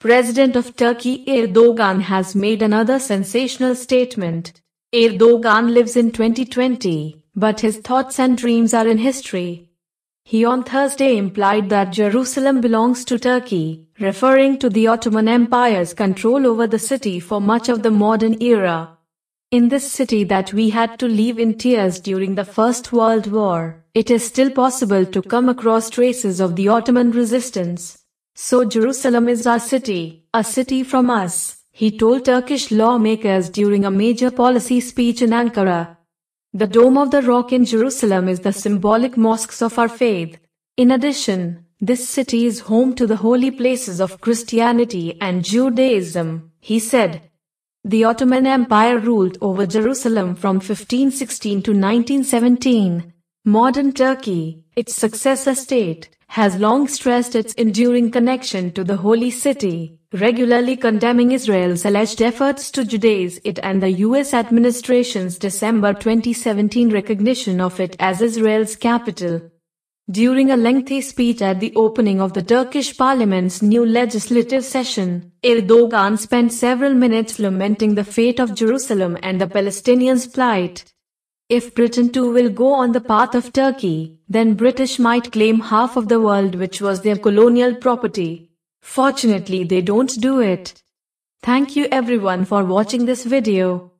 President of Turkey Erdogan has made another sensational statement. Erdogan lives in 2020, but his thoughts and dreams are in history. He on Thursday implied that Jerusalem belongs to Turkey, referring to the Ottoman Empire's control over the city for much of the modern era. In this city that we had to leave in tears during the First World War, it is still possible to come across traces of the Ottoman resistance. So Jerusalem is our city, a city from us, he told Turkish lawmakers during a major policy speech in Ankara. The Dome of the Rock in Jerusalem is the symbolic mosques of our faith. In addition, this city is home to the holy places of Christianity and Judaism, he said. The Ottoman Empire ruled over Jerusalem from 1516 to 1917. Modern Turkey, its successor state, has long stressed its enduring connection to the Holy City, regularly condemning Israel's alleged efforts to Judaize it and the U.S. administration's December 2017 recognition of it as Israel's capital. During a lengthy speech at the opening of the Turkish parliament's new legislative session, Erdogan spent several minutes lamenting the fate of Jerusalem and the Palestinians' plight, if Britain too will go on the path of Turkey, then British might claim half of the world which was their colonial property. Fortunately they don't do it. Thank you everyone for watching this video.